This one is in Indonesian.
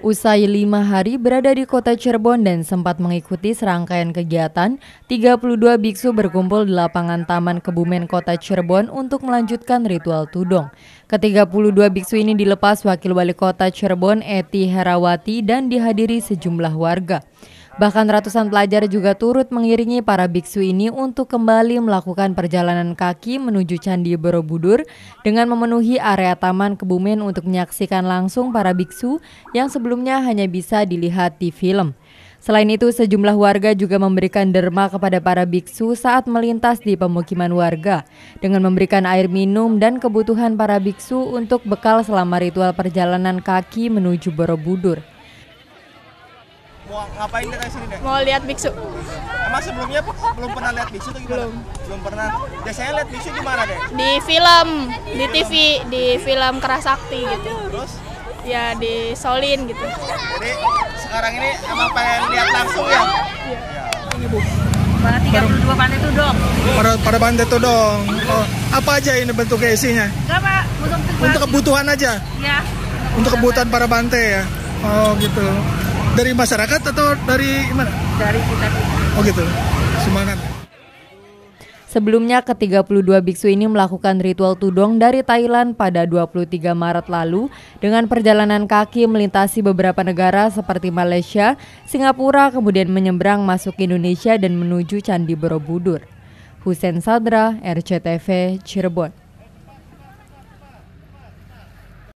Usai lima hari berada di kota Cirebon dan sempat mengikuti serangkaian kegiatan, 32 biksu berkumpul di lapangan Taman Kebumen Kota Cirebon untuk melanjutkan ritual tudong. Ke-32 biksu ini dilepas Wakil Wali Kota Cirebon Eti Herawati dan dihadiri sejumlah warga. Bahkan ratusan pelajar juga turut mengiringi para biksu ini untuk kembali melakukan perjalanan kaki menuju Candi Borobudur dengan memenuhi area Taman Kebumen untuk menyaksikan langsung para biksu yang sebelumnya hanya bisa dilihat di film. Selain itu, sejumlah warga juga memberikan derma kepada para biksu saat melintas di pemukiman warga dengan memberikan air minum dan kebutuhan para biksu untuk bekal selama ritual perjalanan kaki menuju Borobudur mau ngapain kita sini deh? Mau lihat biksu. Emang sebelumnya belum pernah lihat biksu tuh Belum. Belum pernah. saya lihat biksu di mana deh? Di film, di, TV, di film Kerasakti gitu. Terus? Ya di Solin gitu. Jadi sekarang ini emang pengen lihat langsung ya? Iya. iya. Ini bu. Pada 32 pantai dong. Pada, pada pantai itu Oh, apa aja ini bentuknya isinya? Enggak, Pak. Untuk, untuk kebutuhan aja? Iya. Untuk kebutuhan para bante ya? Oh gitu dari masyarakat atau dari gimana? Dari kita. Oh gitu. Semangat. Sebelumnya, ke-32 biksu ini melakukan ritual tudong dari Thailand pada 23 Maret lalu dengan perjalanan kaki melintasi beberapa negara seperti Malaysia, Singapura, kemudian menyeberang masuk Indonesia dan menuju Candi Borobudur. Hussein Sadra, RCTV, Cirebon.